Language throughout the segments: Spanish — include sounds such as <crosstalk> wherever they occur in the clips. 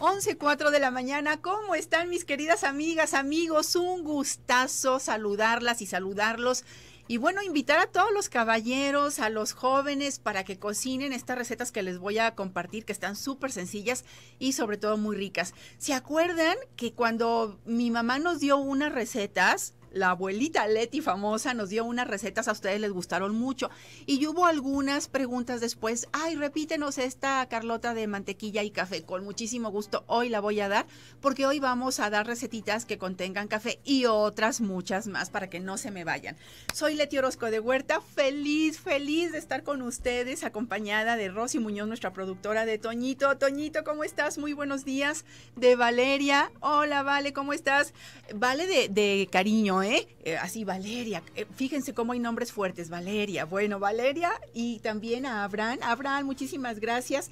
11.04 de la mañana. ¿Cómo están mis queridas amigas, amigos? Un gustazo saludarlas y saludarlos. Y bueno, invitar a todos los caballeros, a los jóvenes, para que cocinen estas recetas que les voy a compartir, que están súper sencillas y sobre todo muy ricas. ¿Se acuerdan que cuando mi mamá nos dio unas recetas, la abuelita Leti famosa nos dio unas recetas, a ustedes les gustaron mucho. Y hubo algunas preguntas después, ay, repítenos esta Carlota de mantequilla y café, con muchísimo gusto hoy la voy a dar, porque hoy vamos a dar recetitas que contengan café y otras muchas más para que no se me vayan. Soy Leti Orozco de Huerta, feliz, feliz de estar con ustedes, acompañada de Rosy Muñoz, nuestra productora de Toñito. Toñito, ¿cómo estás? Muy buenos días. De Valeria, hola Vale, ¿cómo estás? Vale de, de cariño, ¿eh? Eh, así, Valeria. Eh, fíjense cómo hay nombres fuertes. Valeria. Bueno, Valeria y también a Abraham. Abraham, muchísimas gracias.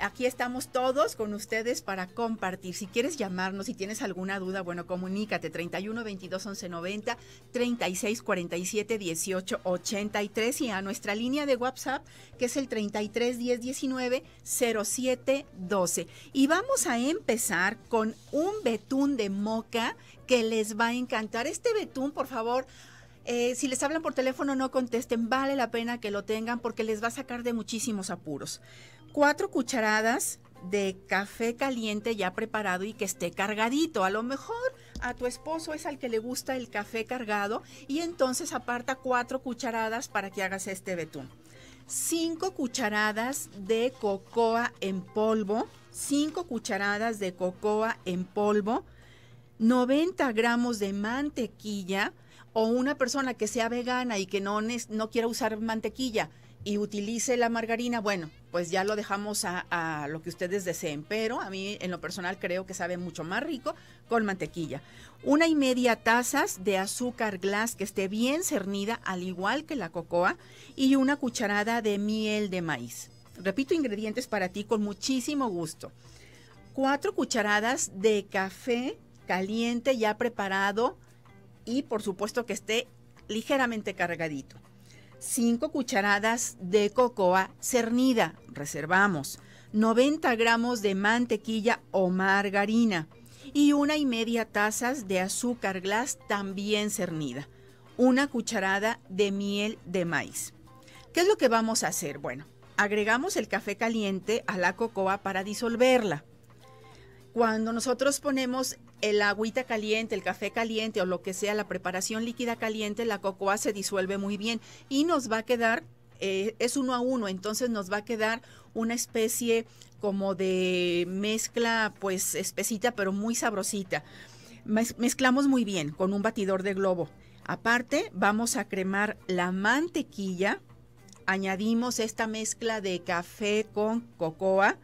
Aquí estamos todos con ustedes para compartir. Si quieres llamarnos, si tienes alguna duda, bueno, comunícate 31 22 11 90 36 47 18 83 y a nuestra línea de WhatsApp que es el 33 10 19 07 12. Y vamos a empezar con un betún de moca que les va a encantar. Este betún, por favor, eh, si les hablan por teléfono, no contesten. Vale la pena que lo tengan porque les va a sacar de muchísimos apuros cuatro cucharadas de café caliente ya preparado y que esté cargadito. A lo mejor a tu esposo es al que le gusta el café cargado y entonces aparta cuatro cucharadas para que hagas este betún. Cinco cucharadas de cocoa en polvo, cinco cucharadas de cocoa en polvo, 90 gramos de mantequilla o una persona que sea vegana y que no, no quiera usar mantequilla, y utilice la margarina, bueno, pues ya lo dejamos a, lo que ustedes deseen, pero a mí en lo personal creo que sabe mucho más rico con mantequilla. Una y media tazas de azúcar glass que esté bien cernida, al igual que la cocoa, y una cucharada de miel de maíz. Repito, ingredientes para ti con muchísimo gusto. Cuatro cucharadas de café caliente ya preparado y por supuesto que esté ligeramente cargadito 5 cucharadas de cocoa cernida, reservamos, 90 gramos de mantequilla o margarina y una y media tazas de azúcar glass también cernida, una cucharada de miel de maíz. ¿Qué es lo que vamos a hacer? Bueno, agregamos el café caliente a la cocoa para disolverla cuando nosotros ponemos el agüita caliente, el café caliente o lo que sea, la preparación líquida caliente, la cocoa se disuelve muy bien y nos va a quedar, eh, es uno a uno, entonces nos va a quedar una especie como de mezcla pues espesita pero muy sabrosita. mezclamos muy bien con un batidor de globo. Aparte vamos a cremar la mantequilla, añadimos esta mezcla de café con cocoa,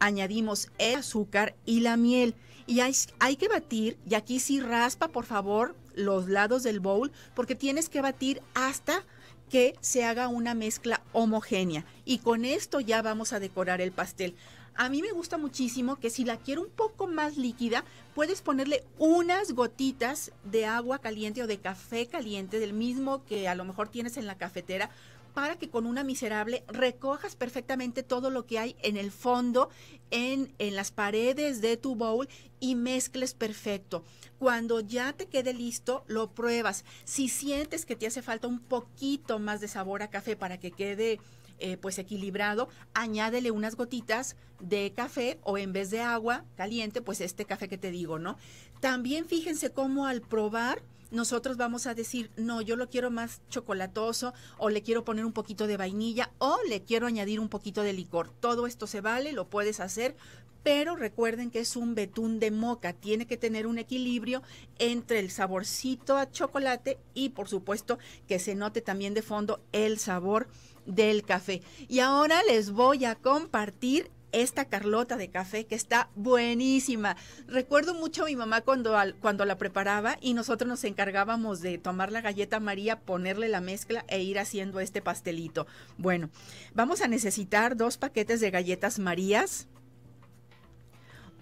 añadimos el azúcar y la miel. Y hay, que batir, y aquí si raspa por favor los lados del bowl, porque tienes que batir hasta que se haga una mezcla homogénea. Y con esto ya vamos a decorar el pastel. A mí me gusta muchísimo que si la quiero un poco más líquida, puedes ponerle unas gotitas de agua caliente o de café caliente, del mismo que a lo mejor tienes en la cafetera, para que con una miserable recojas perfectamente todo lo que hay en el fondo, en, las paredes de tu bowl y mezcles perfecto. Cuando ya te quede listo, lo pruebas. Si sientes que te hace falta un poquito más de sabor a café para que quede eh, pues equilibrado, añádele unas gotitas de café o en vez de agua caliente, pues este café que te digo, ¿no? También fíjense cómo al probar nosotros vamos a decir, no, yo lo quiero más chocolatoso o le quiero poner un poquito de vainilla o le quiero añadir un poquito de licor. Todo esto se vale, lo puedes hacer, pero recuerden que es un betún de moca, tiene que tener un equilibrio entre el saborcito a chocolate y por supuesto que se note también de fondo el sabor del café. Y ahora les voy a compartir esta Carlota de café que está buenísima. Recuerdo mucho a mi mamá cuando, cuando la preparaba y nosotros nos encargábamos de tomar la galleta María, ponerle la mezcla e ir haciendo este pastelito. Bueno, vamos a necesitar dos paquetes de galletas Marías,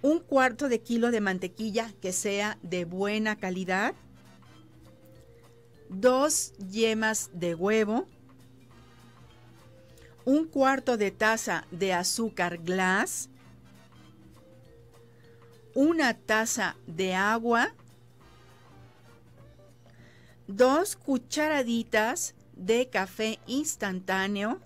un cuarto de kilo de mantequilla que sea de buena calidad, dos yemas de huevo, un cuarto de taza de azúcar glass, una taza de agua, dos cucharaditas de café instantáneo,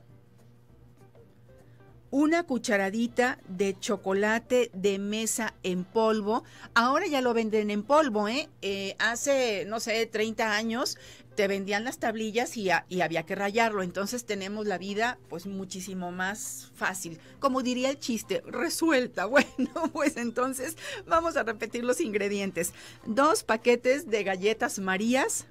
una cucharadita de chocolate de mesa en polvo. Ahora ya lo venden en polvo, ¿eh? eh hace, no sé, 30 años te vendían las tablillas y, y, había que rayarlo. Entonces tenemos la vida pues muchísimo más fácil. Como diría el chiste, resuelta. <laughs> Bueno, pues entonces vamos a repetir los ingredientes. Dos paquetes de galletas marías,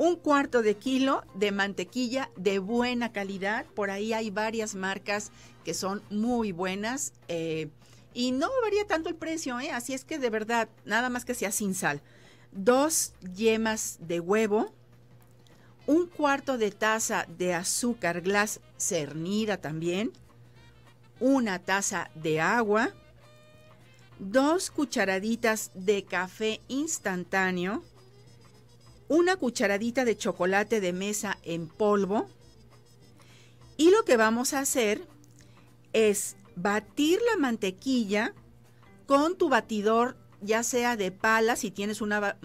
un cuarto de kilo de mantequilla de buena calidad. Por ahí hay varias marcas que son muy buenas eh, y no varía tanto el precio, ¿eh? así es que de verdad, nada más que sea sin sal. Dos yemas de huevo, un cuarto de taza de azúcar glass cernida también, una taza de agua, dos cucharaditas de café instantáneo, una cucharadita de chocolate de mesa en polvo. Y lo que vamos a hacer es batir la mantequilla con tu batidor, ya sea de pala, si tienes una,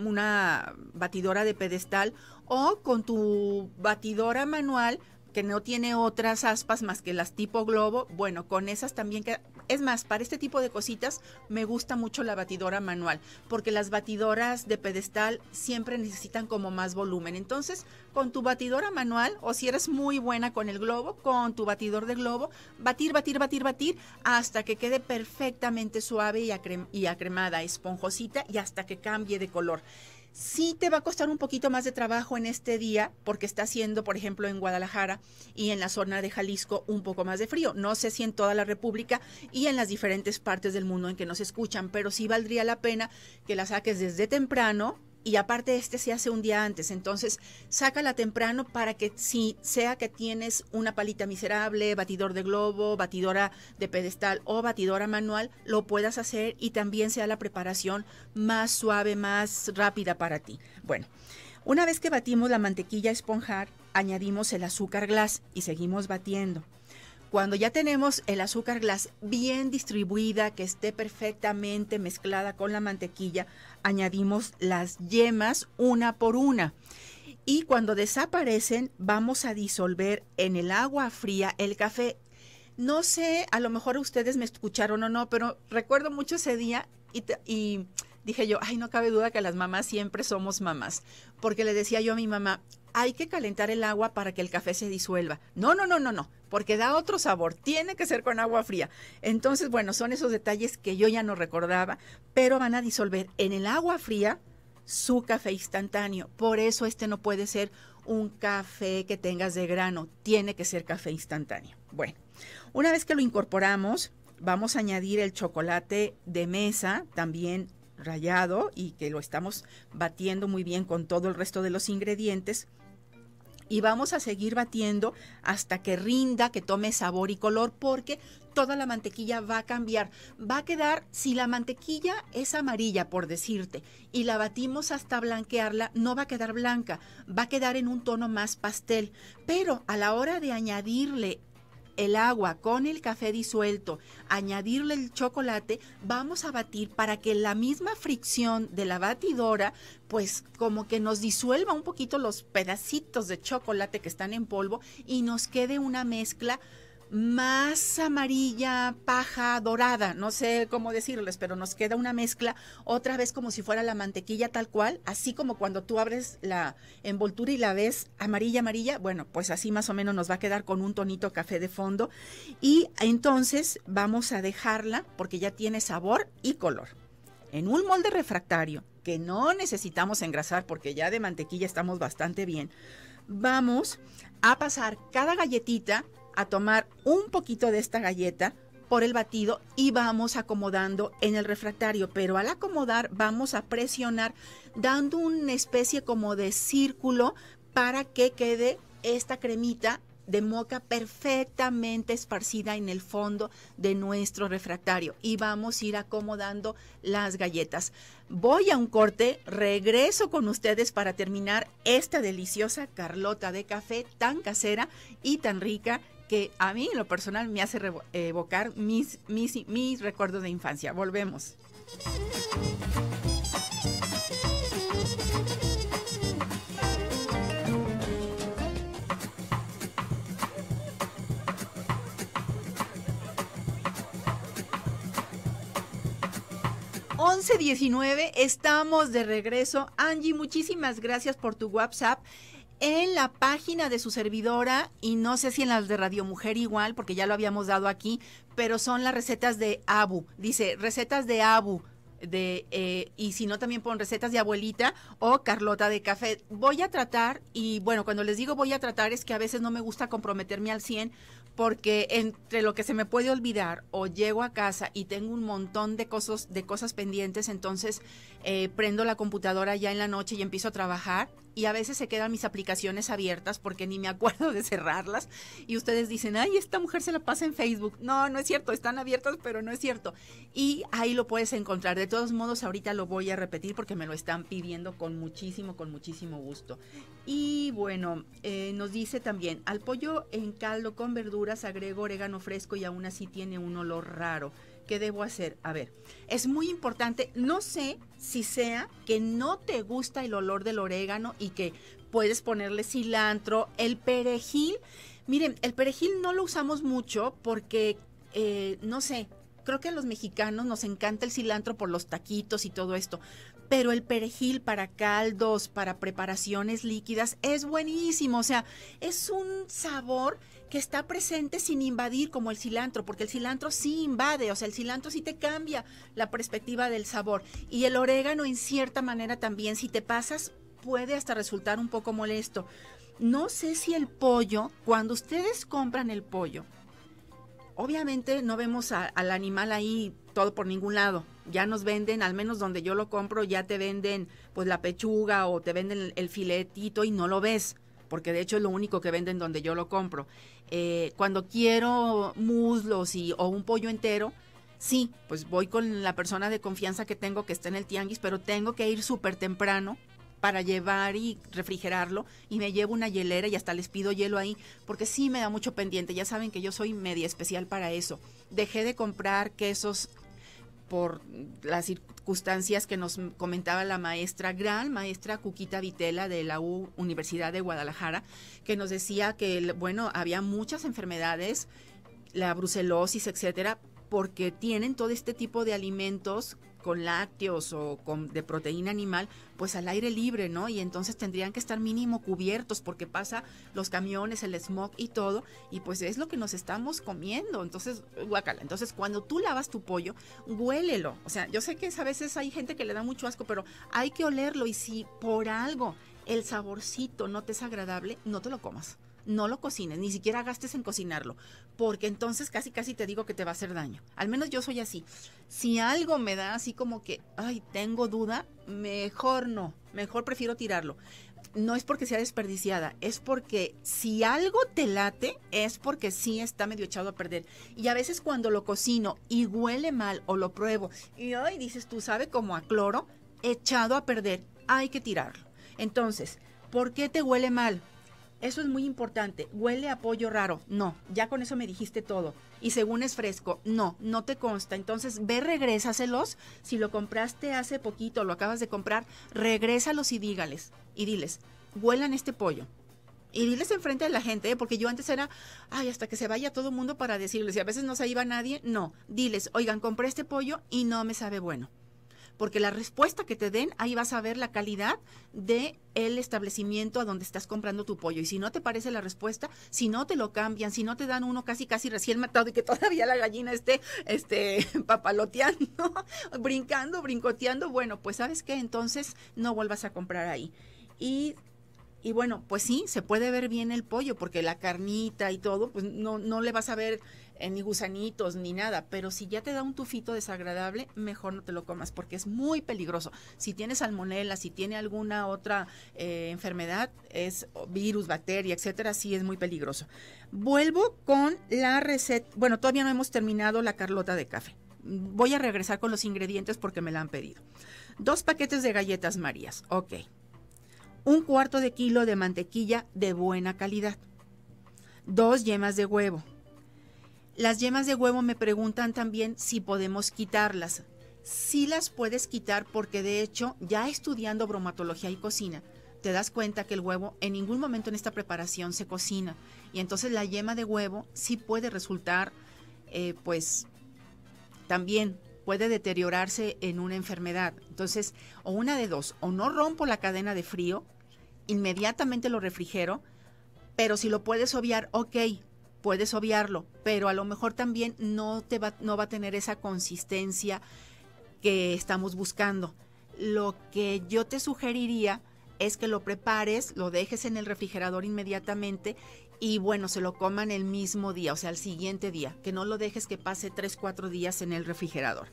batidora de pedestal, o con tu batidora manual, que no tiene otras aspas más que las tipo globo, bueno, con esas también es más, para este tipo de cositas me gusta mucho la batidora manual, porque las batidoras de pedestal siempre necesitan como más volumen. Entonces, con tu batidora manual, o si eres muy buena con el globo, con tu batidor de globo, batir, batir, batir, batir, hasta que quede perfectamente suave y, y acremada, esponjosita y hasta que cambie de color sí te va a costar un poquito más de trabajo en este día porque está haciendo, por ejemplo, en Guadalajara y en la zona de Jalisco un poco más de frío. No sé si en toda la República y en las diferentes partes del mundo en que nos escuchan, pero sí valdría la pena que la saques desde temprano y aparte este se hace un día antes, entonces sácala temprano para que si sea que tienes una palita miserable, batidor de globo, batidora de pedestal o batidora manual, lo puedas hacer y también sea la preparación más suave, más rápida para ti. Bueno, una vez que batimos la mantequilla esponjar, añadimos el azúcar glass y seguimos batiendo cuando ya tenemos el azúcar glass bien distribuida, que esté perfectamente mezclada con la mantequilla, añadimos las yemas una por una. Y cuando desaparecen, vamos a disolver en el agua fría el café. No sé, a lo mejor ustedes me escucharon o no, pero recuerdo mucho ese día y, y dije yo, ay, no cabe duda que las mamás siempre somos mamás, porque le decía yo a mi mamá, hay que calentar el agua para que el café se disuelva. No, no, no, no, no, porque da otro sabor, tiene que ser con agua fría. Entonces, bueno, son esos detalles que yo ya no recordaba, pero van a disolver en el agua fría su café instantáneo. Por eso este no puede ser un café que tengas de grano, tiene que ser café instantáneo. Bueno, una vez que lo incorporamos, vamos a añadir el chocolate de mesa, también Rayado y que lo estamos batiendo muy bien con todo el resto de los ingredientes. Y vamos a seguir batiendo hasta que rinda, que tome sabor y color, porque toda la mantequilla va a cambiar. Va a quedar, si la mantequilla es amarilla, por decirte, y la batimos hasta blanquearla, no va a quedar blanca, va a quedar en un tono más pastel. Pero a la hora de añadirle el agua con el café disuelto, añadirle el chocolate, vamos a batir para que la misma fricción de la batidora pues como que nos disuelva un poquito los pedacitos de chocolate que están en polvo y nos quede una mezcla más amarilla, paja, dorada, no sé cómo decirles, pero nos queda una mezcla otra vez como si fuera la mantequilla tal cual, así como cuando tú abres la envoltura y la ves amarilla, amarilla, bueno, pues así más o menos nos va a quedar con un tonito café de fondo y entonces vamos a dejarla porque ya tiene sabor y color. En un molde refractario que no necesitamos engrasar porque ya de mantequilla estamos bastante bien, vamos a pasar cada galletita a tomar un poquito de esta galleta por el batido y vamos acomodando en el refractario, pero al acomodar vamos a presionar dando una especie como de círculo para que quede esta cremita de moca perfectamente esparcida en el fondo de nuestro refractario y vamos a ir acomodando las galletas. Voy a un corte, regreso con ustedes para terminar esta deliciosa Carlota de café tan casera y tan rica que a mí en lo personal me hace evocar mis, mis, recuerdos de infancia. Volvemos. diecinueve estamos de regreso. Angie, muchísimas gracias por tu WhatsApp en la página de su servidora y no sé si en las de Radio Mujer igual, porque ya lo habíamos dado aquí, pero son las recetas de Abu. Dice, recetas de Abu. De, eh, y si no también pon recetas de abuelita o Carlota de café. Voy a tratar y bueno, cuando les digo voy a tratar es que a veces no me gusta comprometerme al 100 porque entre lo que se me puede olvidar o llego a casa y tengo un montón de cosas, de cosas pendientes, entonces eh, prendo la computadora ya en la noche y empiezo a trabajar y a veces se quedan mis aplicaciones abiertas porque ni me acuerdo de cerrarlas y ustedes dicen, ay, esta mujer se la pasa en Facebook. No, no es cierto, están abiertas, pero no es cierto. Y ahí lo puedes encontrar. De todos modos, ahorita lo voy a repetir porque me lo están pidiendo con muchísimo, con muchísimo gusto. Y bueno, eh, nos dice también, al pollo en caldo con verduras agrego orégano fresco y aún así tiene un olor raro. ¿qué debo hacer? A ver, es muy importante, no sé si sea que no te gusta el olor del orégano y que puedes ponerle cilantro, el perejil. Miren, el perejil no lo usamos mucho porque, eh, no sé, creo que a los mexicanos nos encanta el cilantro por los taquitos y todo esto, pero el perejil para caldos, para preparaciones líquidas, es buenísimo. O sea, es un sabor que está presente sin invadir como el cilantro, porque el cilantro sí invade, o sea, el cilantro sí te cambia la perspectiva del sabor. Y el orégano en cierta manera también, si te pasas, puede hasta resultar un poco molesto. No sé si el pollo, cuando ustedes compran el pollo, obviamente no vemos al animal ahí todo por ningún lado. Ya nos venden, al menos donde yo lo compro, ya te venden pues la pechuga o te venden el, filetito y no lo ves, porque de hecho es lo único que venden donde yo lo compro. Eh, cuando quiero muslos y, o un pollo entero, sí, pues voy con la persona de confianza que tengo que está en el tianguis, pero tengo que ir súper temprano para llevar y refrigerarlo y me llevo una hielera y hasta les pido hielo ahí porque sí me da mucho pendiente. Ya saben que yo soy media especial para eso. Dejé de comprar quesos por las circunstancias que nos comentaba la maestra, gran maestra Cuquita Vitela de la U, Universidad de Guadalajara, que nos decía que, bueno, había muchas enfermedades, la brucelosis, etcétera, porque tienen todo este tipo de alimentos con lácteos o con, de proteína animal, pues al aire libre, ¿no? Y entonces tendrían que estar mínimo cubiertos porque pasa los camiones, el smog y todo, y pues es lo que nos estamos comiendo. Entonces, guacala. Entonces, cuando tú lavas tu pollo, huélelo. O sea, yo sé que a veces hay gente que le da mucho asco, pero hay que olerlo y si por algo el saborcito no te es agradable, no te lo comas no lo cocines, ni siquiera gastes en cocinarlo, porque entonces casi casi te digo que te va a hacer daño. Al menos yo soy así. Si algo me da así como que, ay, tengo duda, mejor no, mejor prefiero tirarlo. No es porque sea desperdiciada, es porque si algo te late, es porque sí está medio echado a perder. Y a veces cuando lo cocino y huele mal o lo pruebo y hoy dices tú, sabe como a cloro, echado a perder, hay que tirarlo. Entonces, ¿por qué te huele mal? Eso es muy importante. Huele a pollo raro. No, ya con eso me dijiste todo. Y según es fresco, no, no te consta. Entonces, ve, regrésaselos. Si lo compraste hace poquito, lo acabas de comprar, regrésalos y dígales. Y diles, huelan este pollo. Y diles enfrente a la gente, ¿eh? porque yo antes era, ay, hasta que se vaya todo el mundo para decirles. Y a veces no se iba nadie. No, diles, oigan, compré este pollo y no me sabe bueno porque la respuesta que te den, ahí vas a ver la calidad de el establecimiento a donde estás comprando tu pollo. Y si no te parece la respuesta, si no te lo cambian, si no te dan uno casi casi recién matado y que todavía la gallina esté este <laughs> papaloteando, <laughs> brincando, brincoteando, bueno, pues sabes que entonces no vuelvas a comprar ahí. Y y bueno, pues sí, se puede ver bien el pollo porque la carnita y todo, pues no, no le vas a ver eh, ni gusanitos, ni nada. Pero si ya te da un tufito desagradable, mejor no te lo comas porque es muy peligroso. Si tiene salmonela, si tiene alguna otra eh, enfermedad, es virus, bacteria, etcétera, sí es muy peligroso. Vuelvo con la receta. Bueno, todavía no hemos terminado la Carlota de café. Voy a regresar con los ingredientes porque me la han pedido. Dos paquetes de galletas Marías. Ok un cuarto de kilo de mantequilla de buena calidad, dos yemas de huevo, las yemas de huevo me preguntan también si podemos quitarlas. Sí las puedes quitar porque de hecho ya estudiando bromatología y cocina, te das cuenta que el huevo en ningún momento en esta preparación se cocina y entonces la yema de huevo sí puede resultar eh, pues también puede deteriorarse en una enfermedad. Entonces, o una de dos, o no rompo la cadena de frío, inmediatamente lo refrigero, pero si lo puedes obviar, ok, puedes obviarlo, pero a lo mejor también no, te va, no va a tener esa consistencia que estamos buscando. Lo que yo te sugeriría es que lo prepares, lo dejes en el refrigerador inmediatamente y bueno, se lo coman el mismo día, o sea, el siguiente día, que no lo dejes que pase 3, 4 días en el refrigerador.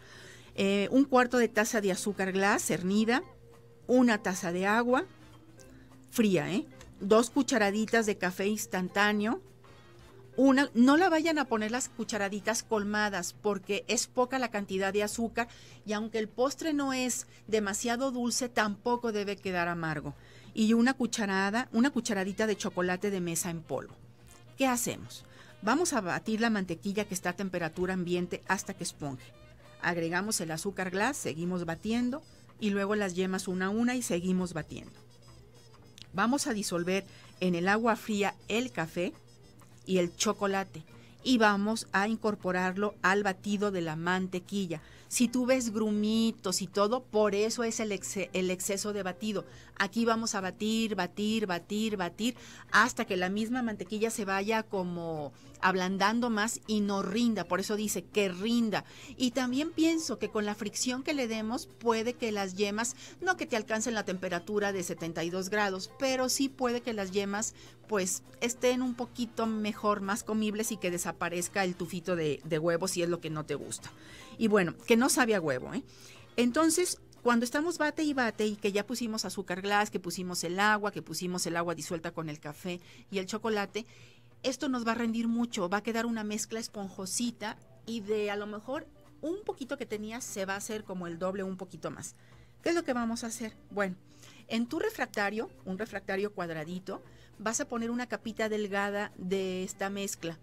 Eh, un cuarto de taza de azúcar glass cernida, una taza de agua fría, ¿eh? dos cucharaditas de café instantáneo, una, no la vayan a poner las cucharaditas colmadas porque es poca la cantidad de azúcar y aunque el postre no es demasiado dulce, tampoco debe quedar amargo. Y una cucharada, una cucharadita de chocolate de mesa en polvo. ¿Qué hacemos? Vamos a batir la mantequilla que está a temperatura ambiente hasta que esponje. Agregamos el azúcar glass, seguimos batiendo y luego las yemas una a una y seguimos batiendo. Vamos a disolver en el agua fría el café y el chocolate y vamos a incorporarlo al batido de la mantequilla. Si tú ves grumitos y todo, por eso es el, el, exceso de batido. Aquí vamos a batir, batir, batir, batir, hasta que la misma mantequilla se vaya como ablandando más y no rinda. Por eso dice que rinda. Y también pienso que con la fricción que le demos puede que las yemas, no que te alcancen la temperatura de 72 grados, pero sí puede que las yemas pues estén un poquito mejor, más comibles y que desaparezca el tufito de, de huevo si es lo que no te gusta. Y bueno, que no sabe a huevo. ¿eh? Entonces, cuando estamos bate y bate y que ya pusimos azúcar glass, que pusimos el agua, que pusimos el agua disuelta con el café y el chocolate, esto nos va a rendir mucho, va a quedar una mezcla esponjosita y de a lo mejor un poquito que tenía se va a hacer como el doble, un poquito más. ¿Qué es lo que vamos a hacer? Bueno, en tu refractario, un refractario cuadradito, vas a poner una capita delgada de esta mezcla.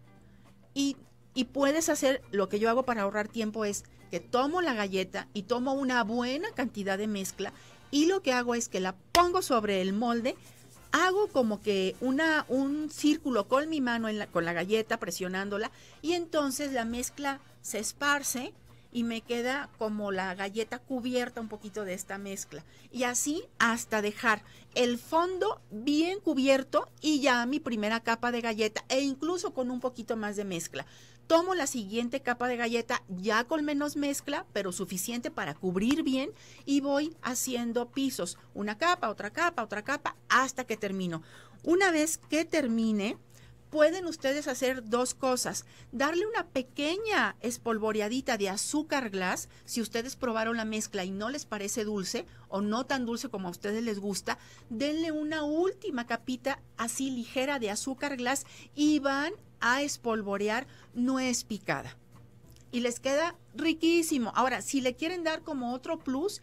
Y, y puedes hacer, lo que yo hago para ahorrar tiempo es que tomo la galleta y tomo una buena cantidad de mezcla y lo que hago es que la pongo sobre el molde hago como que una, un círculo con mi mano en con la galleta presionándola y entonces la mezcla se esparce y me queda como la galleta cubierta un poquito de esta mezcla. Y así hasta dejar el fondo bien cubierto y ya mi primera capa de galleta e incluso con un poquito más de mezcla tomo la siguiente capa de galleta ya con menos mezcla, pero suficiente para cubrir bien y voy haciendo pisos, una capa, otra capa, otra capa, hasta que termino. Una vez que termine, pueden ustedes hacer dos cosas. Darle una pequeña espolvoreadita de azúcar glass si ustedes probaron la mezcla y no les parece dulce o no tan dulce como a ustedes les gusta. Denle una última capita así ligera de azúcar glass y van a espolvorear, nuez picada. Y les queda riquísimo. Ahora, si le quieren dar como otro plus,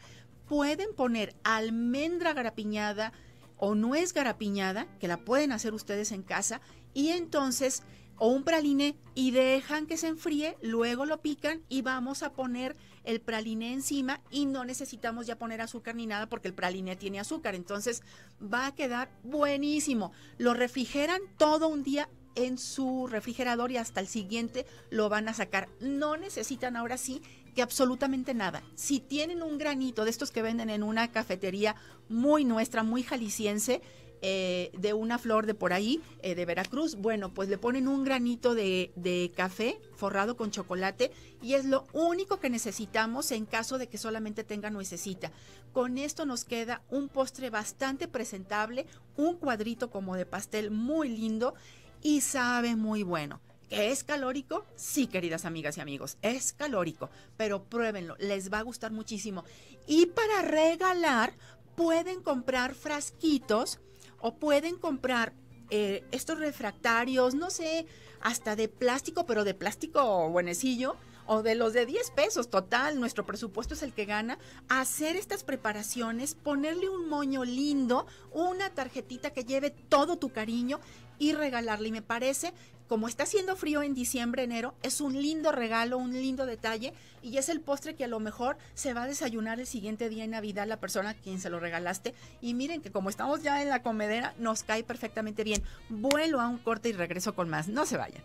pueden poner almendra garapiñada o nuez garapiñada, que la pueden hacer ustedes en casa, y entonces, o un praliné, y dejan que se enfríe, luego lo pican y vamos a poner el praliné encima y no necesitamos ya poner azúcar ni nada porque el praliné tiene azúcar, entonces va a quedar buenísimo. Lo refrigeran todo un día en su refrigerador y hasta el siguiente lo van a sacar. No necesitan ahora sí que absolutamente nada. Si tienen un granito de estos que venden en una cafetería muy nuestra, muy jalisciense, eh, de una flor de por ahí, eh, de Veracruz, bueno, pues le ponen un granito de, de café forrado con chocolate y es lo único que necesitamos en caso de que solamente tenga nuececita. Con esto nos queda un postre bastante presentable, un cuadrito como de pastel muy lindo y sabe muy bueno. que ¿Es calórico? Sí, queridas amigas y amigos, es calórico, pero pruébenlo, les va a gustar muchísimo. Y para regalar, pueden comprar frasquitos o pueden comprar eh, estos refractarios, no sé, hasta de plástico, pero de plástico buenecillo, o de los de 10 pesos total, nuestro presupuesto es el que gana, hacer estas preparaciones, ponerle un moño lindo, una tarjetita que lleve todo tu cariño y regalarle. Y me parece, como está haciendo frío en diciembre, enero, es un lindo regalo, un lindo detalle y es el postre que a lo mejor se va a desayunar el siguiente día en Navidad la persona a quien se lo regalaste. Y miren que como estamos ya en la comedera, nos cae perfectamente bien. Vuelo a un corte y regreso con más. No se vayan.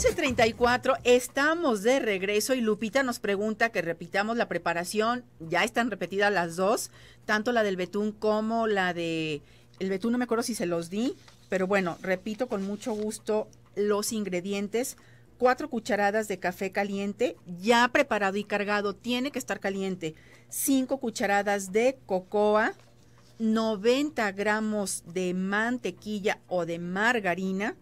11.34, estamos de regreso y Lupita nos pregunta que repitamos la preparación. Ya están repetidas las dos, tanto la del betún como la de... El betún no me acuerdo si se los di, pero bueno, repito con mucho gusto los ingredientes. Cuatro cucharadas de café caliente, ya preparado y cargado, tiene que estar caliente. Cinco cucharadas de cocoa, 90 gramos de mantequilla o de margarina,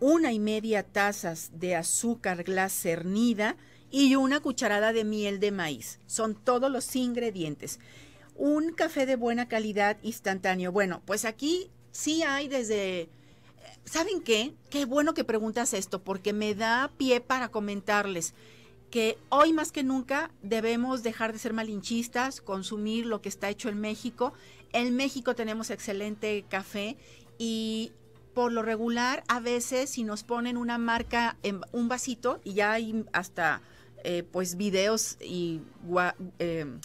una y media tazas de azúcar glas cernida y una cucharada de miel de maíz. Son todos los ingredientes. Un café de buena calidad instantáneo. Bueno, pues aquí sí hay desde... ¿Saben qué? Qué bueno que preguntas esto porque me da pie para comentarles que hoy más que nunca debemos dejar de ser malinchistas, consumir lo que está hecho en México. En México tenemos excelente café y por lo regular, a veces si nos ponen una marca en un vasito, y ya hay hasta eh, pues videos y em,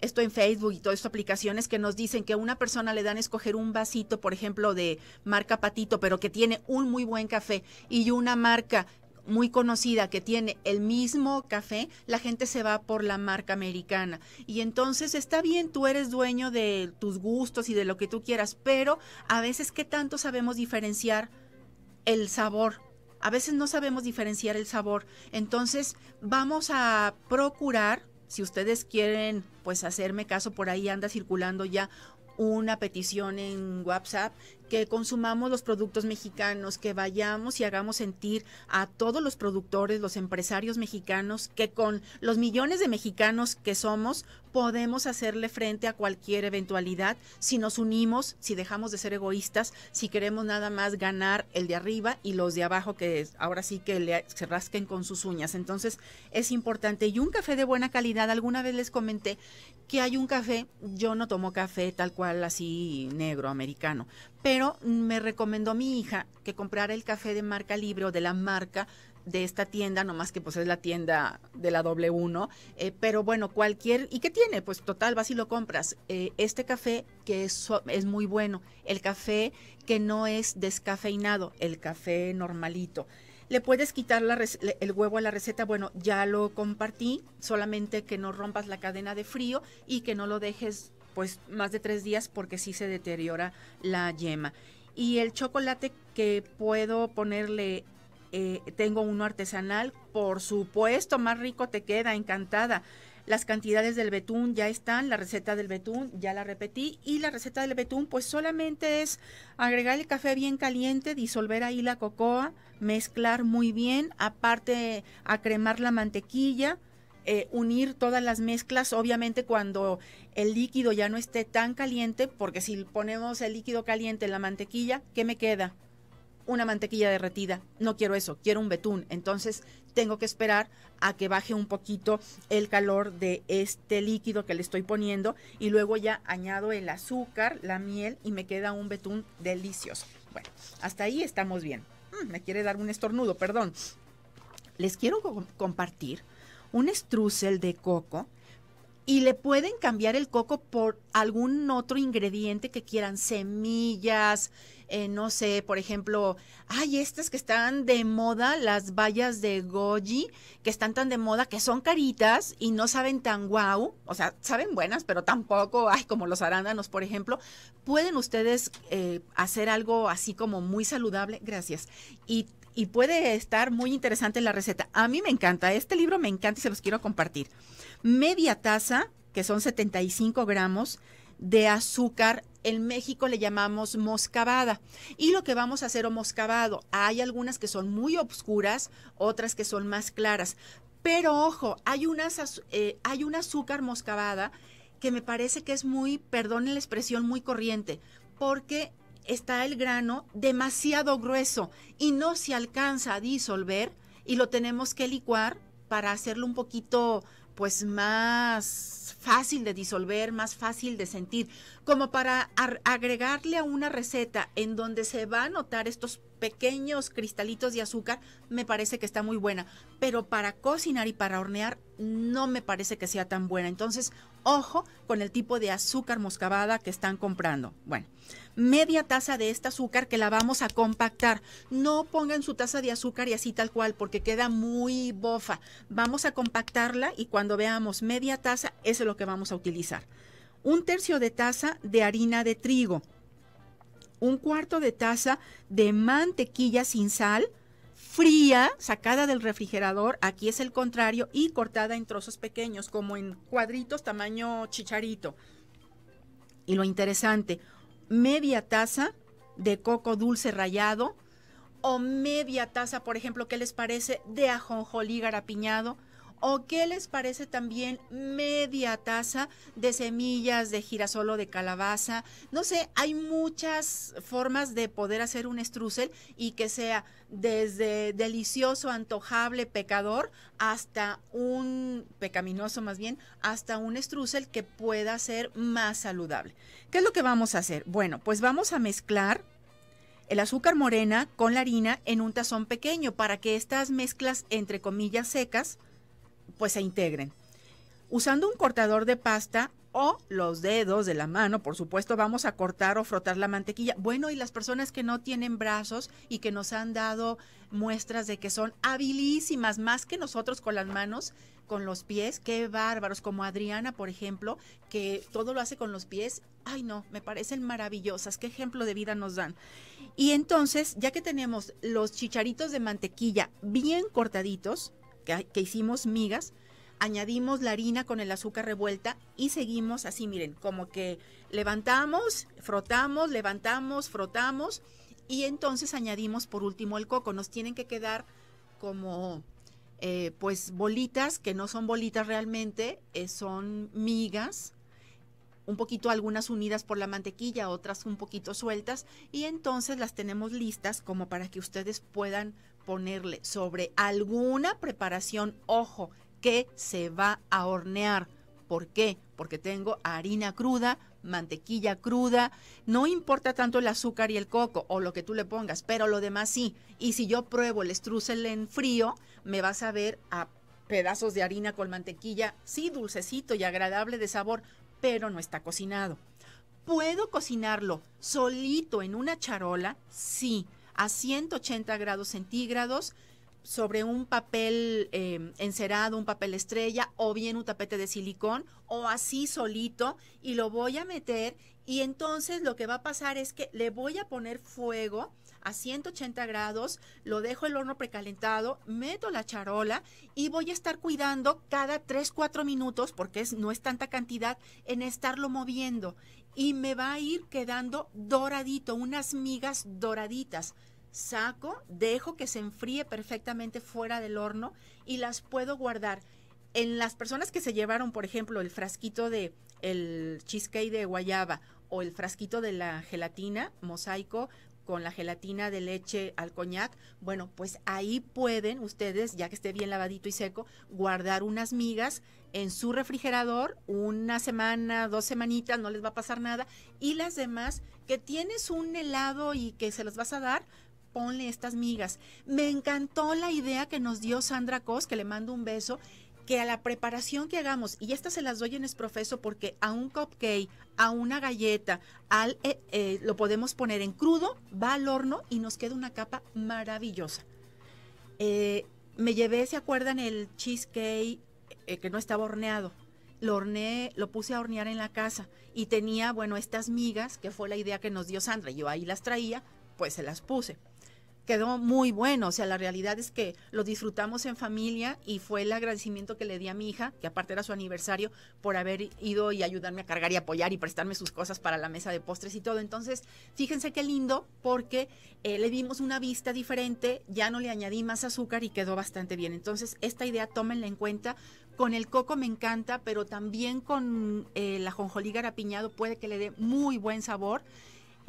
esto en Facebook y todas estas aplicaciones que nos dicen que a una persona le dan a escoger un vasito, por ejemplo, de marca Patito, pero que tiene un muy buen café, y una marca muy conocida que tiene el mismo café, la gente se va por la marca americana. Y entonces está bien, tú eres dueño de tus gustos y de lo que tú quieras, pero a veces qué tanto sabemos diferenciar el sabor. A veces no sabemos diferenciar el sabor. Entonces vamos a procurar, si ustedes quieren, pues hacerme caso, por ahí anda circulando ya una petición en WhatsApp que consumamos los productos mexicanos, que vayamos y hagamos sentir a todos los productores, los empresarios mexicanos, que con los millones de mexicanos que somos podemos hacerle frente a cualquier eventualidad si nos unimos, si dejamos de ser egoístas, si queremos nada más ganar el de arriba y los de abajo que ahora sí que le, se rasquen con sus uñas. Entonces es importante. Y un café de buena calidad, alguna vez les comenté que hay un café, yo no tomo café tal cual así negro, americano, pero me recomendó mi hija que comprara el café de marca libre o de la marca de esta tienda, nomás que pues es la tienda de la doble eh, 1 pero bueno, cualquier, ¿y qué tiene? Pues total, vas y lo compras. Eh, este café que es, es muy bueno, el café que no es descafeinado, el café normalito. ¿Le puedes quitar la el huevo a la receta? Bueno, ya lo compartí, solamente que no rompas la cadena de frío y que no lo dejes pues más de tres días porque sí se deteriora la yema. Y el chocolate que puedo ponerle, eh, tengo uno artesanal, por supuesto, más rico te queda, encantada. Las cantidades del betún ya están, la receta del betún ya la repetí y la receta del betún pues solamente es agregar el café bien caliente, disolver ahí la cocoa, mezclar muy bien, aparte a cremar la mantequilla, eh, unir todas las mezclas, obviamente cuando el líquido ya no esté tan caliente, porque si ponemos el líquido caliente en la mantequilla, ¿qué me queda? Una mantequilla derretida. No quiero eso, quiero un betún. Entonces tengo que esperar a que baje un poquito el calor de este líquido que le estoy poniendo y luego ya añado el azúcar, la miel y me queda un betún delicioso. Bueno, hasta ahí estamos bien. Mm, me quiere dar un estornudo, perdón. Les quiero compartir un estrusel de coco y le pueden cambiar el coco por algún otro ingrediente que quieran, semillas, eh, no sé, por ejemplo, hay estas que están de moda, las bayas de goji, que están tan de moda, que son caritas y no saben tan guau, o sea, saben buenas, pero tampoco, ay, como los arándanos, por ejemplo, pueden ustedes eh, hacer algo así como muy saludable, gracias, y y puede estar muy interesante la receta. A mí me encanta, este libro me encanta y se los quiero compartir. Media taza, que son 75 gramos, de azúcar. En México le llamamos moscabada. Y lo que vamos a hacer o moscabado, hay algunas que son muy obscuras, otras que son más claras. Pero ojo, hay, unas, eh, hay un azúcar moscabada que me parece que es muy, perdón la expresión, muy corriente, porque está el grano demasiado grueso y no se alcanza a disolver y lo tenemos que licuar para hacerlo un poquito pues más fácil de disolver, más fácil de sentir, como para agregarle a una receta en donde se va a notar estos pequeños cristalitos de azúcar, me parece que está muy buena, pero para cocinar y para hornear no me parece que sea tan buena. Entonces, ojo con el tipo de azúcar moscabada que están comprando. Bueno, media taza de este azúcar que la vamos a compactar. No pongan su taza de azúcar y así tal cual, porque queda muy bofa. Vamos a compactarla y cuando veamos media taza, es lo que vamos a utilizar. Un tercio de taza de harina de trigo, un cuarto de taza de mantequilla sin sal, fría, sacada del refrigerador, aquí es el contrario, y cortada en trozos pequeños, como en cuadritos tamaño chicharito. Y lo interesante, media taza de coco dulce rallado o media taza, por ejemplo, ¿qué les parece? De ajonjolí garapiñado ¿O qué les parece también media taza de semillas de girasol o de calabaza? No sé, hay muchas formas de poder hacer un estrusel y que sea desde delicioso, antojable, pecador, hasta un pecaminoso más bien, hasta un estrusel que pueda ser más saludable. ¿Qué es lo que vamos a hacer? Bueno, pues vamos a mezclar el azúcar morena con la harina en un tazón pequeño para que estas mezclas entre comillas secas pues se integren. Usando un cortador de pasta o los dedos de la mano, por supuesto, vamos a cortar o frotar la mantequilla. Bueno, y las personas que no tienen brazos y que nos han dado muestras de que son habilísimas, más que nosotros con las manos, con los pies, qué bárbaros, como Adriana, por ejemplo, que todo lo hace con los pies. Ay, no, me parecen maravillosas, qué ejemplo de vida nos dan. Y entonces, ya que tenemos los chicharitos de mantequilla bien cortaditos, que, hicimos migas, añadimos la harina con el azúcar revuelta y seguimos así, miren, como que levantamos, frotamos, levantamos, frotamos y entonces añadimos por último el coco. Nos tienen que quedar como eh, pues bolitas que no son bolitas realmente, eh, son migas un poquito algunas unidas por la mantequilla, otras un poquito sueltas y entonces las tenemos listas como para que ustedes puedan ponerle sobre alguna preparación, ojo, que se va a hornear. ¿Por qué? Porque tengo harina cruda, mantequilla cruda, no importa tanto el azúcar y el coco o lo que tú le pongas, pero lo demás sí. Y si yo pruebo el strusel en frío, me vas a ver a pedazos de harina con mantequilla, sí, dulcecito y agradable de sabor, pero no está cocinado. ¿Puedo cocinarlo solito en una charola? Sí a 180 grados centígrados sobre un papel eh, encerado, un papel estrella o bien un tapete de silicón o así solito y lo voy a meter y entonces lo que va a pasar es que le voy a poner fuego a 180 grados, lo dejo el horno precalentado, meto la charola y voy a estar cuidando cada 3-4 minutos, porque es, no es tanta cantidad, en estarlo moviendo y me va a ir quedando doradito, unas migas doraditas. Saco, dejo que se enfríe perfectamente fuera del horno y las puedo guardar. En las personas que se llevaron, por ejemplo, el frasquito de el cheesecake de guayaba o el frasquito de la gelatina mosaico con la gelatina de leche al coñac, bueno, pues ahí pueden ustedes, ya que esté bien lavadito y seco, guardar unas migas en su refrigerador una semana, dos semanitas, no les va a pasar nada. Y las demás, que tienes un helado y que se los vas a dar, ponle estas migas. Me encantó la idea que nos dio Sandra Cos, que le mando un beso, que a la preparación que hagamos, y estas se las doy en esprofeso, porque a un cupcake, a una galleta, al, eh, eh, lo podemos poner en crudo, va al horno y nos queda una capa maravillosa. Eh, me llevé, ¿se acuerdan? El cheesecake eh, que no estaba horneado. Lo horneé, lo puse a hornear en la casa y tenía, bueno, estas migas, que fue la idea que nos dio Sandra. Yo ahí las traía, pues se las puse quedó muy bueno. O sea, la realidad es que lo disfrutamos en familia y fue el agradecimiento que le di a mi hija, que aparte era su aniversario, por haber ido y ayudarme a cargar y apoyar y prestarme sus cosas para la mesa de postres y todo. Entonces, fíjense qué lindo porque eh, le dimos una vista diferente, ya no le añadí más azúcar y quedó bastante bien. Entonces, esta idea tómenla en cuenta. Con el coco me encanta, pero también con eh, la jonjolí garapiñado puede que le dé muy buen sabor.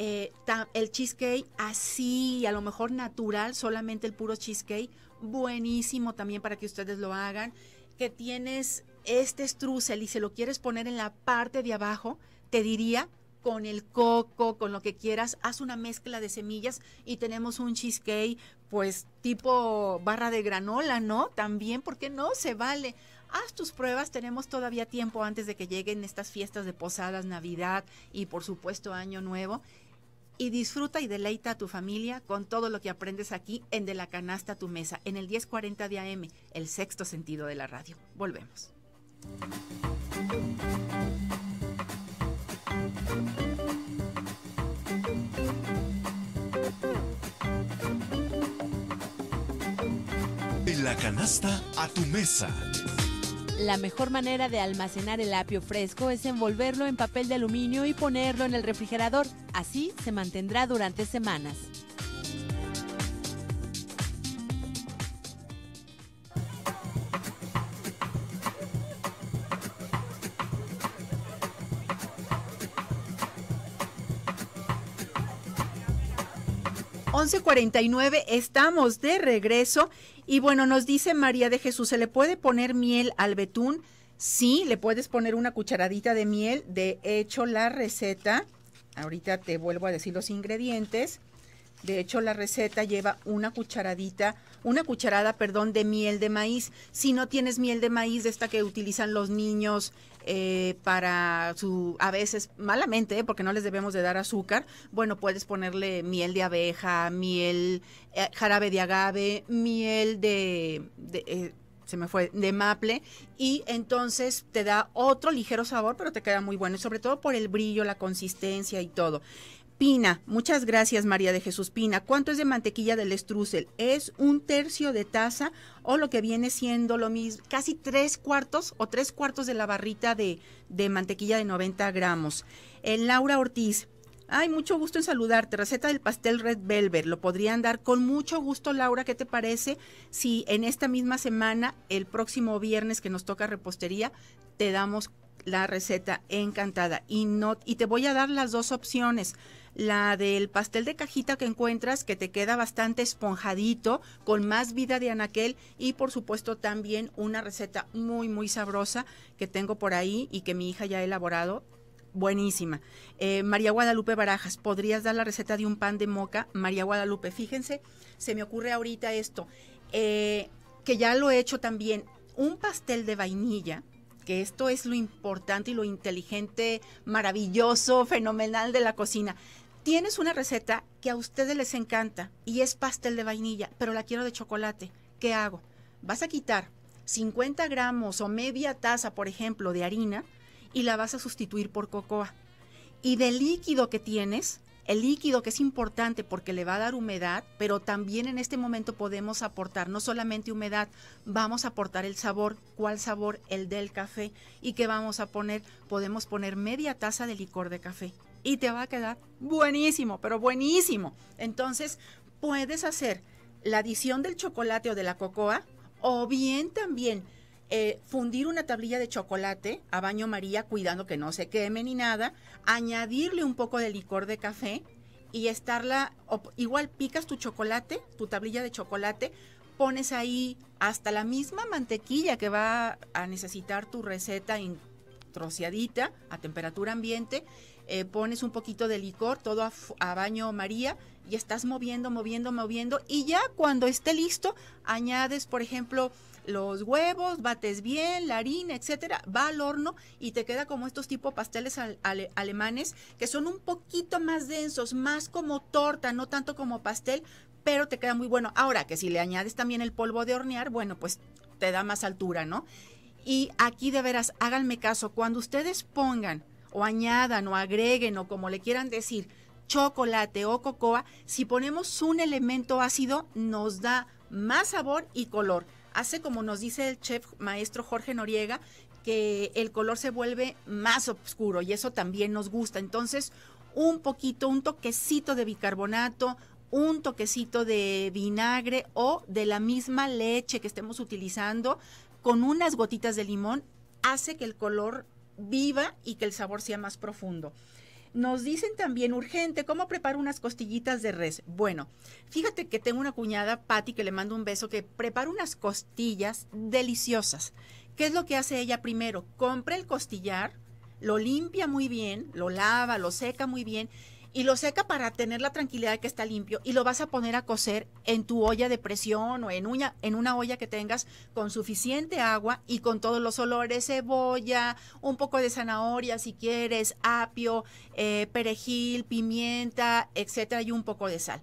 Eh, el cheesecake así, a lo mejor natural, solamente el puro cheesecake, buenísimo también para que ustedes lo hagan. Que tienes este strusel... y se lo quieres poner en la parte de abajo, te diría con el coco, con lo que quieras, haz una mezcla de semillas y tenemos un cheesecake, pues tipo barra de granola, ¿no? También, porque no? Se vale. Haz tus pruebas, tenemos todavía tiempo antes de que lleguen estas fiestas de posadas, Navidad y por supuesto Año Nuevo y disfruta y deleita a tu familia con todo lo que aprendes aquí en De la Canasta a tu Mesa, en el 1040 de AM, el sexto sentido de la radio. Volvemos. De la Canasta a tu Mesa. La mejor manera de almacenar el apio fresco es envolverlo en papel de aluminio y ponerlo en el refrigerador. Así se mantendrá durante semanas. 11.49, estamos de regreso y bueno, nos dice María de Jesús, ¿se le puede poner miel al betún? Sí, le puedes poner una cucharadita de miel. De hecho, la receta, ahorita te vuelvo a decir los ingredientes, de hecho, la receta lleva una cucharadita, una cucharada, perdón, de miel de maíz. Si no tienes miel de maíz, de esta que utilizan los niños eh, para su, a veces malamente, eh, porque no les debemos de dar azúcar, bueno, puedes ponerle miel de abeja, miel, eh, jarabe de agave, miel de, de se me fue, de maple, y entonces te da otro ligero sabor, pero te queda muy bueno, y sobre todo por el brillo, la consistencia y todo. Pina, muchas gracias María de Jesús Pina. ¿Cuánto es de mantequilla del estrusel? Es un tercio de taza o lo que viene siendo lo mismo, casi tres cuartos o tres cuartos de la barrita de, mantequilla de 90 gramos. El eh, Laura Ortiz, hay mucho gusto en saludarte. Receta del pastel Red Velvet. Lo podrían dar con mucho gusto, Laura. ¿Qué te parece si en esta misma semana, el próximo viernes que nos toca repostería, te damos la receta encantada y no y te voy a dar las dos opciones la del pastel de cajita que encuentras que te queda bastante esponjadito con más vida de anaquel y por supuesto también una receta muy muy sabrosa que tengo por ahí y que mi hija ya ha elaborado buenísima eh, María Guadalupe Barajas podrías dar la receta de un pan de moca María Guadalupe fíjense se me ocurre ahorita esto eh, que ya lo he hecho también un pastel de vainilla que esto es lo importante y lo inteligente, maravilloso, fenomenal de la cocina. Tienes una receta que a ustedes les encanta y es pastel de vainilla, pero la quiero de chocolate. ¿Qué hago? Vas a quitar 50 gramos o media taza, por ejemplo, de harina y la vas a sustituir por cocoa. Y del líquido que tienes, el líquido que es importante porque le va a dar humedad, pero también en este momento podemos aportar no solamente humedad, vamos a aportar el sabor. ¿Cuál sabor? El del café. ¿Y que vamos a poner? Podemos poner media taza de licor de café. Y te va a quedar buenísimo, pero buenísimo. Entonces, puedes hacer la adición del chocolate o de la cocoa o bien también eh, fundir una tablilla de chocolate a baño María, cuidando que no se queme ni nada, añadirle un poco de licor de café y estarla, igual picas tu chocolate, tu tablilla de chocolate, pones ahí hasta la misma mantequilla que va a necesitar tu receta ...troceadita... a temperatura ambiente, eh, pones un poquito de licor, todo a baño María, y estás moviendo, moviendo, moviendo, y ya cuando esté listo, añades, por ejemplo, los huevos, bates bien, la harina, etcétera, va al horno y te queda como estos tipo pasteles alemanes que son un poquito más densos, más como torta, no tanto como pastel, pero te queda muy bueno. Ahora que si le añades también el polvo de hornear, bueno, pues te da más altura, ¿no? Y aquí de veras, háganme caso, cuando ustedes pongan o añadan o agreguen o como le quieran decir, chocolate o cocoa, si ponemos un elemento ácido nos da más sabor y color hace como nos dice el chef maestro Jorge Noriega, que el color se vuelve más oscuro y eso también nos gusta. Entonces, un poquito, un toquecito de bicarbonato, un toquecito de vinagre o de la misma leche que estemos utilizando con unas gotitas de limón hace que el color viva y que el sabor sea más profundo. Nos dicen también urgente, ¿cómo preparo unas costillitas de res? Bueno, fíjate que tengo una cuñada, Patty, que le mando un beso, que prepara unas costillas deliciosas. ¿Qué es lo que hace ella primero? Compra el costillar, lo limpia muy bien, lo lava, lo seca muy bien y lo seca para tener la tranquilidad de que está limpio y lo vas a poner a cocer en tu olla de presión o en una, en una olla que tengas con suficiente agua y con todos los olores, cebolla, un poco de zanahoria si quieres, apio, eh, perejil, pimienta, etcétera y un poco de sal.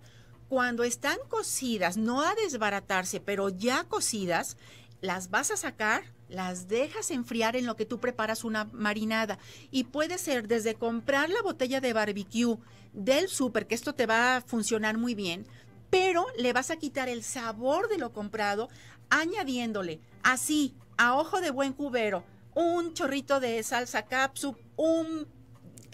Cuando están cocidas, no a desbaratarse, pero ya cocidas, las vas a sacar, las dejas enfriar en lo que tú preparas una marinada. Y puede ser desde comprar la botella de barbecue del súper, que esto te va a funcionar muy bien, pero le vas a quitar el sabor de lo comprado añadiéndole así, a ojo de buen cubero, un chorrito de salsa capsu, un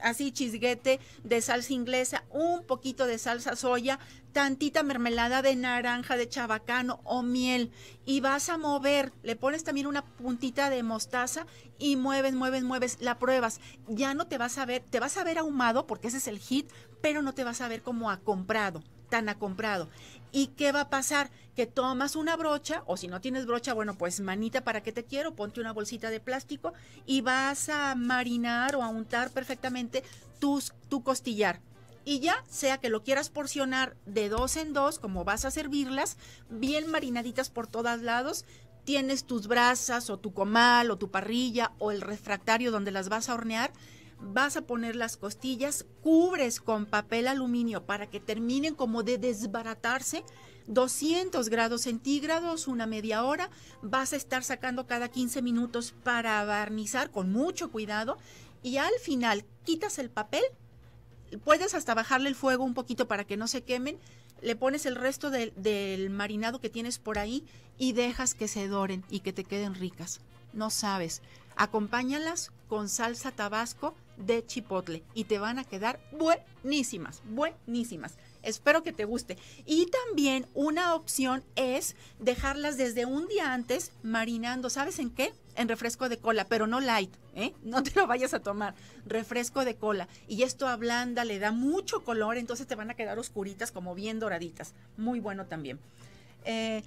así chisguete de salsa inglesa, un poquito de salsa soya, tantita mermelada de naranja, de chabacano o miel y vas a mover, le pones también una puntita de mostaza y mueves, mueves, mueves, la pruebas. Ya no te vas a ver, te vas a ver ahumado porque ese es el hit, pero no te vas a ver como comprado tan ha comprado ¿Y qué va a pasar? Que tomas una brocha, o si no tienes brocha, bueno, pues manita, ¿para que te quiero? Ponte una bolsita de plástico y vas a marinar o a untar perfectamente tus, tu costillar y ya sea que lo quieras porcionar de dos en dos, como vas a servirlas, bien marinaditas por todos lados, tienes tus brasas o tu comal o tu parrilla o el refractario donde las vas a hornear vas a poner las costillas, cubres con papel aluminio para que terminen como de desbaratarse. 200 grados centígrados, una media hora, vas a estar sacando cada 15 minutos para barnizar con mucho cuidado y al final quitas el papel, puedes hasta bajarle el fuego un poquito para que no se quemen, le pones el resto del marinado que tienes por ahí y dejas que se doren y que te queden ricas. No sabes. Acompáñalas con salsa tabasco de chipotle y te van a quedar buenísimas, buenísimas. Espero que te guste. Y también una opción es dejarlas desde un día antes marinando, ¿sabes en qué? En refresco de cola, pero no light, ¿eh? No te lo vayas a tomar, refresco de cola. Y esto ablanda, le da mucho color, entonces te van a quedar oscuritas como bien doraditas. Muy bueno también. Eh,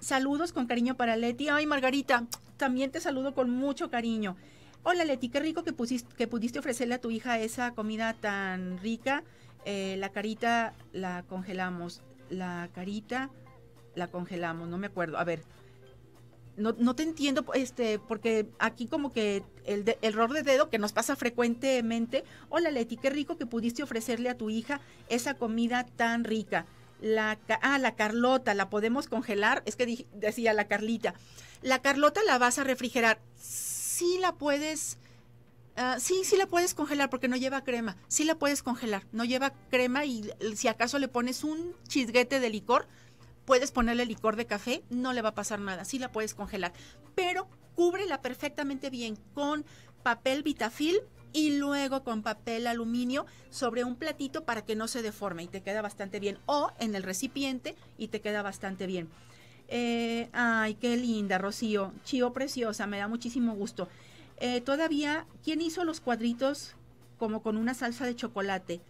saludos con cariño para Leti. Ay, Margarita, también te saludo con mucho cariño. Hola Leti, qué rico que, pusiste, que pudiste ofrecerle a tu hija esa comida tan rica. Eh, la carita la congelamos. La carita la congelamos, no me acuerdo. A ver, no, no te entiendo, este, porque aquí como que el, error de dedo que nos pasa frecuentemente. Hola Leti, qué rico que pudiste ofrecerle a tu hija esa comida tan rica. La, ah, la Carlota, la podemos congelar. Es que decía la Carlita. La Carlota la vas a refrigerar. Sí sí la puedes, ah, sí, sí la puedes congelar porque no lleva crema, sí la puedes congelar, no lleva crema y si acaso le pones un chisguete de licor, puedes ponerle licor de café, no le va a pasar nada, sí la puedes congelar, pero cúbrela perfectamente bien con papel vitafil y luego con papel aluminio sobre un platito para que no se deforme y te queda bastante bien o en el recipiente y te queda bastante bien. Eh, ay, qué linda, Rocío. chivo preciosa, me da muchísimo gusto. Eh, todavía, ¿quién hizo los cuadritos como con una salsa de chocolate?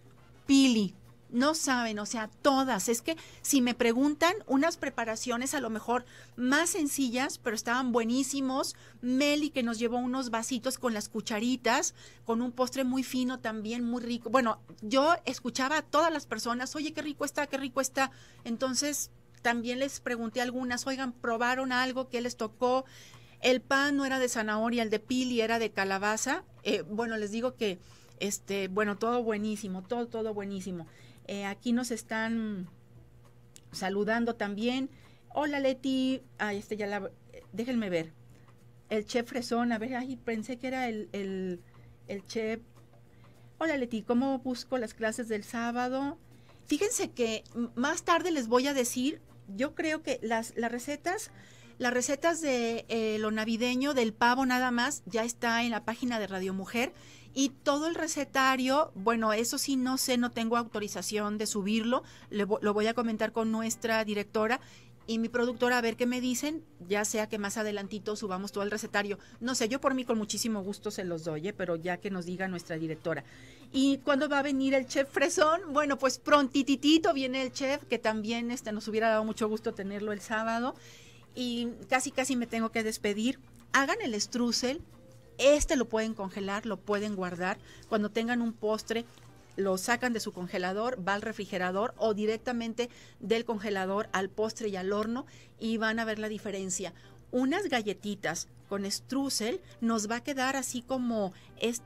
Pili. No saben, o sea, todas. Es que si me preguntan unas preparaciones a lo mejor más sencillas, pero estaban buenísimos. Meli que nos llevó unos vasitos con las cucharitas, con un postre muy fino también, muy rico. Bueno, yo escuchaba a todas las personas, oye, qué rico está, qué rico está. Entonces, también les pregunté algunas, oigan, ¿probaron algo que les tocó? El pan no era de zanahoria, el de pili era de calabaza. Eh, bueno, les digo que, este, bueno, todo buenísimo, todo, todo buenísimo. Eh, aquí nos están saludando también. Hola Leti, ay, ah, este ya la, déjenme ver. El chef Fresón, a ver, ay, pensé que era el, el, el chef. Hola Leti, ¿cómo busco las clases del sábado? Fíjense que más tarde les voy a decir yo creo que las, recetas, las recetas de eh, lo navideño, del pavo nada más, ya está en la página de Radio Mujer. Y todo el recetario, bueno, eso sí no sé, no tengo autorización de subirlo, lo voy a comentar con nuestra directora y mi productora a ver qué me dicen, ya sea que más adelantito subamos todo el recetario. No sé, yo por mí con muchísimo gusto se los doy, eh, pero ya que nos diga nuestra directora. ¿Y cuándo va a venir el chef Fresón? Bueno, pues prontititito viene el chef, que también este, nos hubiera dado mucho gusto tenerlo el sábado. Y casi, casi me tengo que despedir. Hagan el estrusel. Este lo pueden congelar, lo pueden guardar. Cuando tengan un postre, lo sacan de su congelador, va al refrigerador o directamente del congelador al postre y al horno y van a ver la diferencia unas galletitas con strusel nos va a quedar así como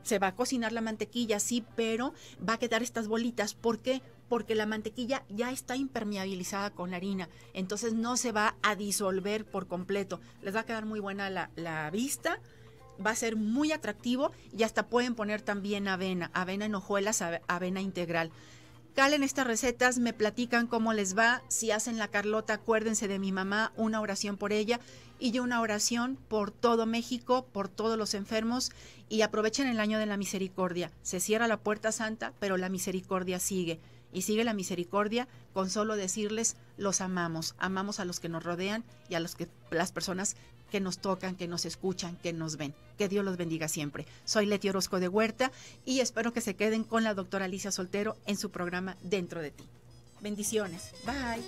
se va a cocinar la mantequilla, sí, pero va a quedar estas bolitas. ¿Por qué? Porque la mantequilla ya está impermeabilizada con harina, entonces no se va a disolver por completo. Les va a quedar muy buena la, la vista, va a ser muy atractivo y hasta pueden poner también avena, avena en hojuelas, avena integral. Calen estas recetas, me platican cómo les va. Si hacen la Carlota, acuérdense de mi mamá, una oración por ella y yo una oración por todo México, por todos los enfermos y aprovechen el año de la misericordia. Se cierra la puerta santa, pero la misericordia sigue. Y sigue la misericordia con solo decirles los amamos, amamos a los que nos rodean y a los que, las personas que nos tocan, que nos escuchan, que nos ven. Que Dios los bendiga siempre. Soy Leti Orozco de Huerta y espero que se queden con la doctora Alicia Soltero en su programa Dentro de ti. Bendiciones. Bye.